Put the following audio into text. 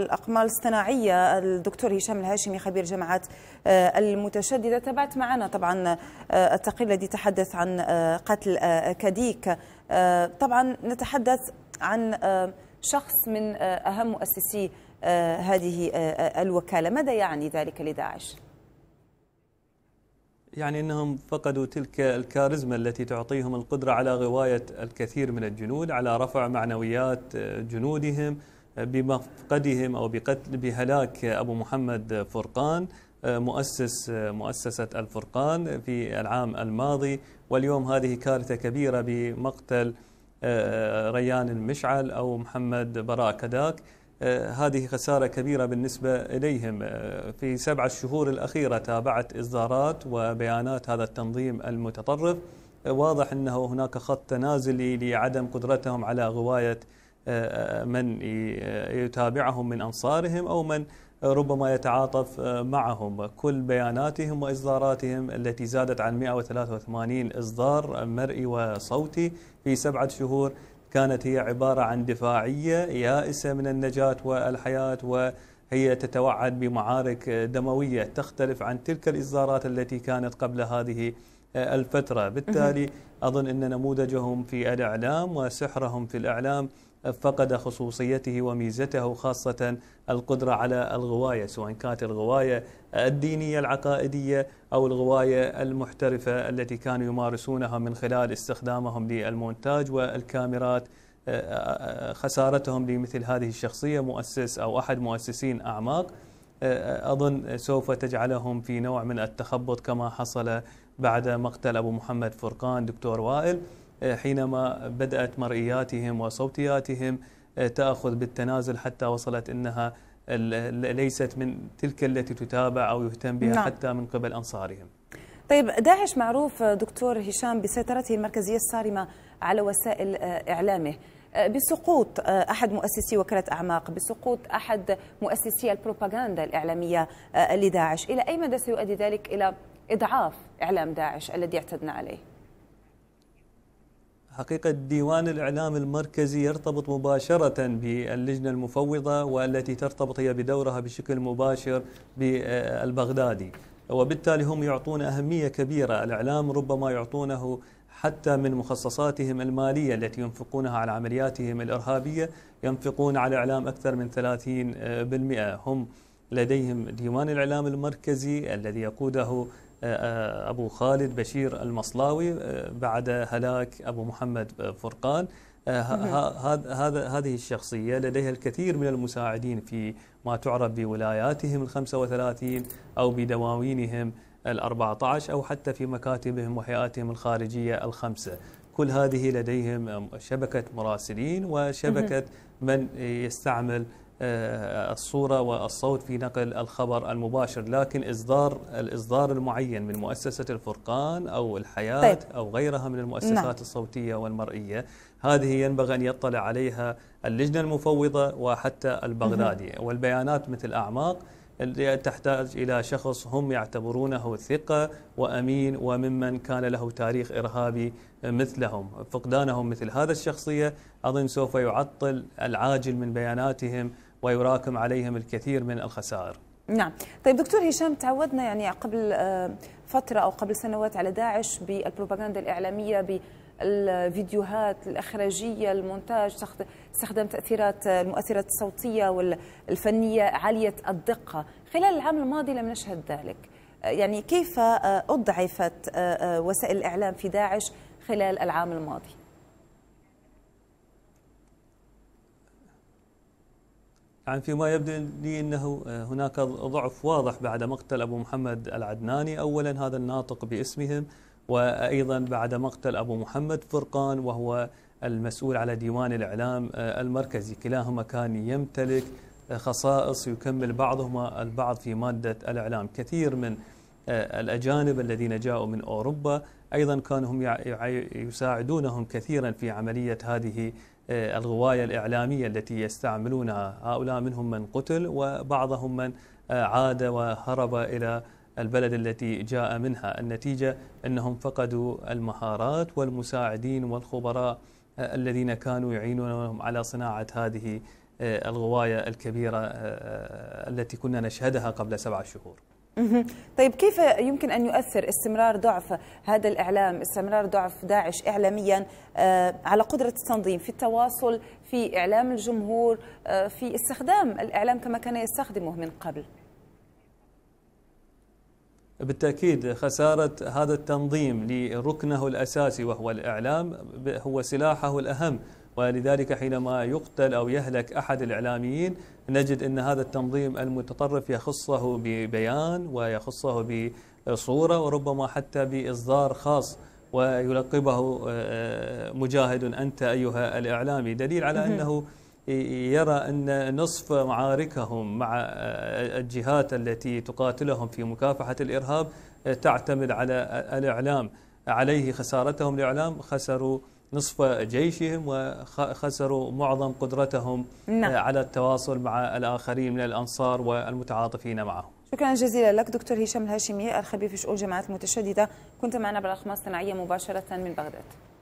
الأقمال الصناعية الدكتور هشام الهاشمي خبير جماعات آه، المتشددة تابعت معنا طبعا آه، التقرير الذي تحدث عن آه، قتل كديك طبعا نتحدث عن شخص من أهم مؤسسي هذه الوكالة ماذا يعني ذلك لداعش؟ يعني أنهم فقدوا تلك الكاريزما التي تعطيهم القدرة على غواية الكثير من الجنود على رفع معنويات جنودهم بمفقدهم أو بقتل بهلاك أبو محمد فرقان مؤسس مؤسسة الفرقان في العام الماضي واليوم هذه كارثة كبيرة بمقتل آه، ريان المشعل أو محمد براء كداك آه، هذه خسارة كبيرة بالنسبة إليهم آه، في سبعة الشهور الأخيرة تابعت إصدارات وبيانات هذا التنظيم المتطرف واضح أنه هناك خط تنازلي لعدم قدرتهم على غواية من يتابعهم من أنصارهم أو من ربما يتعاطف معهم كل بياناتهم وإصداراتهم التي زادت عن 183 إصدار مرئي وصوتي في سبعة شهور كانت هي عبارة عن دفاعية يائسة من النجاة والحياة وهي تتوعد بمعارك دموية تختلف عن تلك الإصدارات التي كانت قبل هذه الفترة بالتالي أظن أن نموذجهم في الإعلام وسحرهم في الإعلام فقد خصوصيته وميزته خاصة القدرة على الغواية سواء كانت الغواية الدينية العقائدية أو الغواية المحترفة التي كانوا يمارسونها من خلال استخدامهم للمونتاج والكاميرات آه، آه، آه، خسارتهم لمثل هذه الشخصية مؤسس أو أحد مؤسسين أعماق أظن سوف تجعلهم في نوع من التخبط كما حصل بعد مقتل أبو محمد فرقان دكتور وائل إيه، حينما بدأت مرئياتهم وصوتياتهم إيه، تأخذ بالتنازل حتى وصلت أنها ليست من تلك التي تتابع أو يهتم بها نعم. حتى من قبل أنصارهم طيب داعش معروف دكتور هشام بسيطرته المركزية الصارمة على وسائل آه، إعلامه آه، بسقوط آه، احد مؤسسي وكاله اعماق، بسقوط احد مؤسسي البروباغاندا الاعلاميه لداعش، الى اي مدى سيؤدي ذلك الى اضعاف اعلام داعش الذي اعتدنا عليه؟ حقيقة ديوان الإعلام المركزي يرتبط مباشرة باللجنة المفوضة والتي ترتبط هي بدورها بشكل مباشر بالبغدادي وبالتالي هم يعطون أهمية كبيرة الإعلام ربما يعطونه حتى من مخصصاتهم المالية التي ينفقونها على عملياتهم الإرهابية ينفقون على الإعلام أكثر من 30% هم لديهم ديوان الإعلام المركزي الذي يقوده آه، آه، أبو خالد بشير المصلاوي آه، بعد هلاك أبو محمد فرقان هذا هذه الشخصية لديها الكثير من المساعدين في ما تعرف بولاياتهم ال 35 أو بدواوينهم ال 14 أو حتى في مكاتبهم وهيئاتهم الخارجية الخمسة كل هذه لديهم شبكة مراسلين وشبكة من يستعمل آه، الصورة والصوت في نقل الخبر المباشر لكن إصدار الإصدار المعين من مؤسسة الفرقان أو الحياة طيب. أو غيرها من المؤسسات نعم. الصوتية والمرئية هذه ينبغي أن يطلع عليها اللجنة المفوضة وحتى البغدادي مه. والبيانات مثل أعماق تحتاج إلى شخص هم يعتبرونه ثقة وأمين وممن كان له تاريخ إرهابي مثلهم فقدانهم مثل هذا الشخصية أظن سوف يعطل العاجل من بياناتهم ويراكم عليهم الكثير من الخسائر نعم طيب دكتور هشام تعودنا يعني قبل آه، فترة أو قبل سنوات على داعش بالبروباغندا الإعلامية بالفيديوهات الإخراجية المونتاج استخدام تأثيرات آه، المؤثرات الصوتية والفنية عالية الدقة خلال العام الماضي لم نشهد ذلك آه، يعني كيف أضعفت وسائل الإعلام في داعش خلال العام الماضي عن فيما يبدو لي انه آه، هناك ضعف واضح بعد مقتل ابو محمد العدناني اولا هذا الناطق باسمهم وايضا بعد مقتل ابو محمد فرقان وهو المسؤول على ديوان الاعلام آه، المركزي كلاهما كان يمتلك خصائص يكمل بعضهما البعض في ماده الاعلام كثير من آه، الأجانب الذين جاءوا من أوروبا أيضا كانوا هم يساعدونهم كثيرا في عملية هذه آه، الغواية الإعلامية التي يستعملونها هؤلاء منهم من قتل وبعضهم من آه، عاد وهرب إلى البلد التي جاء منها النتيجة أنهم فقدوا المهارات والمساعدين والخبراء الذين كانوا يعينونهم على صناعة هذه الغواية الكبيرة التي كنا نشهدها قبل سبعة شهور طيب كيف يمكن أن يؤثر استمرار ضعف هذا الإعلام استمرار ضعف داعش إعلاميا آه، على قدرة التنظيم في التواصل في إعلام الجمهور آه، في استخدام الإعلام كما كان يستخدمه من قبل بالتأكيد خسارة هذا التنظيم لركنه الأساسي وهو الإعلام هو سلاحه الأهم ولذلك حينما يقتل أو يهلك أحد الإعلاميين نجد أن هذا التنظيم المتطرف يخصه ببيان ويخصه بصورة وربما حتى بإصدار خاص ويلقبه آه، آه، مجاهد أنت أيها الإعلامي دليل على أنه يرى أن نصف معاركهم مع آه، الجهات التي تقاتلهم في مكافحة الإرهاب تعتمد على الإعلام عليه خسارتهم الإعلام خسروا نصف جيشهم وخسروا معظم قدرتهم نعم. آه، على التواصل مع الآخرين من الأنصار والمتعاطفين معهم شكرا جزيلا لك دكتور هشام الهاشمي الخبير في شؤون الجماعات المتشددة كنت معنا بالأخماس الصناعية مباشرة من بغداد